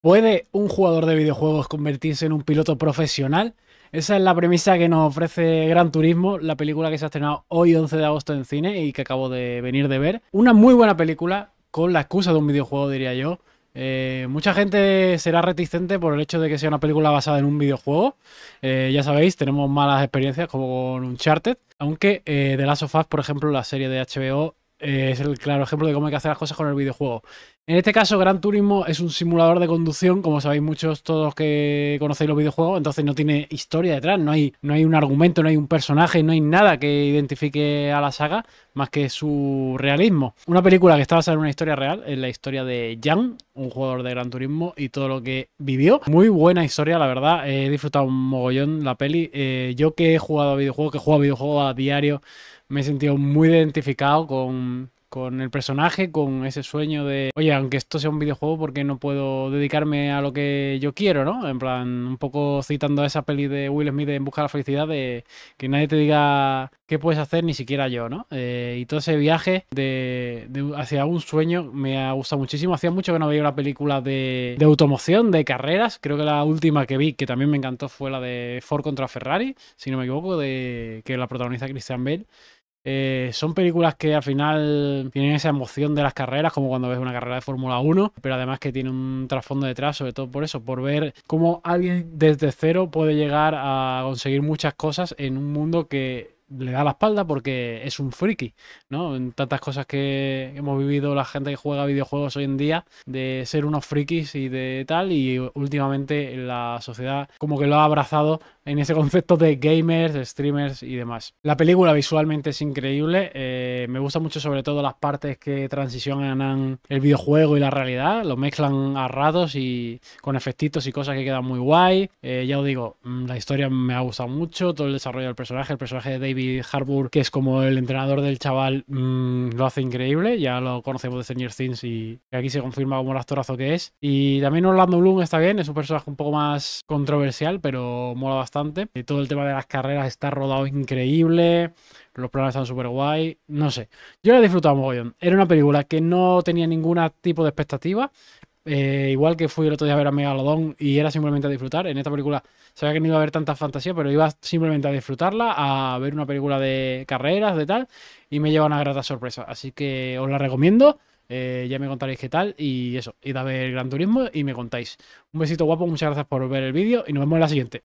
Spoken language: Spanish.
¿Puede un jugador de videojuegos convertirse en un piloto profesional? Esa es la premisa que nos ofrece Gran Turismo, la película que se ha estrenado hoy 11 de agosto en cine y que acabo de venir de ver. Una muy buena película, con la excusa de un videojuego diría yo. Eh, mucha gente será reticente por el hecho de que sea una película basada en un videojuego. Eh, ya sabéis, tenemos malas experiencias como con Uncharted. Aunque eh, The Last of Us, por ejemplo, la serie de HBO, es el claro ejemplo de cómo hay que hacer las cosas con el videojuego. En este caso, Gran Turismo es un simulador de conducción, como sabéis muchos todos que conocéis los videojuegos, entonces no tiene historia detrás, no hay, no hay un argumento, no hay un personaje, no hay nada que identifique a la saga más que su realismo. Una película que está basada en una historia real, en la historia de Jan, un jugador de Gran Turismo y todo lo que vivió. Muy buena historia, la verdad, he disfrutado un mogollón la peli. Eh, yo que he jugado a videojuegos, que juego a videojuegos a diario, me he sentido muy identificado con con el personaje, con ese sueño de, oye, aunque esto sea un videojuego, ¿por qué no puedo dedicarme a lo que yo quiero, no? En plan, un poco citando a esa peli de Will Smith de En busca de la felicidad, de que nadie te diga qué puedes hacer, ni siquiera yo, ¿no? Eh, y todo ese viaje de, hacia un sueño me ha gustado muchísimo. Hacía mucho que no veía una película de, automoción, de carreras. Creo que la última que vi, que también me encantó, fue la de Ford contra Ferrari, si no me equivoco, de que la protagoniza Christian Bell. Eh, son películas que al final tienen esa emoción de las carreras, como cuando ves una carrera de Fórmula 1, pero además que tiene un trasfondo detrás, sobre todo por eso, por ver cómo alguien desde cero puede llegar a conseguir muchas cosas en un mundo que le da la espalda porque es un friki, ¿no? En tantas cosas que hemos vivido la gente que juega videojuegos hoy en día, de ser unos frikis y de tal, y últimamente la sociedad como que lo ha abrazado en ese concepto de gamers, streamers y demás. La película visualmente es increíble, eh, me gusta mucho sobre todo las partes que transicionan el videojuego y la realidad, lo mezclan a ratos y con efectitos y cosas que quedan muy guay. Eh, ya os digo, mm, la historia me ha gustado mucho, todo el desarrollo del personaje, el personaje de David David Harbour, que es como el entrenador del chaval, mm, lo hace increíble. Ya lo conocemos de Senior Things y aquí se confirma como el actorazo que es. Y también Orlando Bloom está bien, es un personaje un poco más controversial, pero mola bastante. Y todo el tema de las carreras está rodado increíble. Los planes están súper guay. No sé. Yo la he disfrutado mogollón. Era una película que no tenía ningún tipo de expectativa. Eh, igual que fui el otro día a ver a Megalodón y era simplemente a disfrutar. En esta película sabía que no iba a haber tanta fantasía, pero iba simplemente a disfrutarla, a ver una película de carreras, de tal, y me lleva una grata sorpresa. Así que os la recomiendo. Eh, ya me contaréis qué tal y eso, id a ver Gran Turismo y me contáis. Un besito guapo, muchas gracias por ver el vídeo y nos vemos en la siguiente.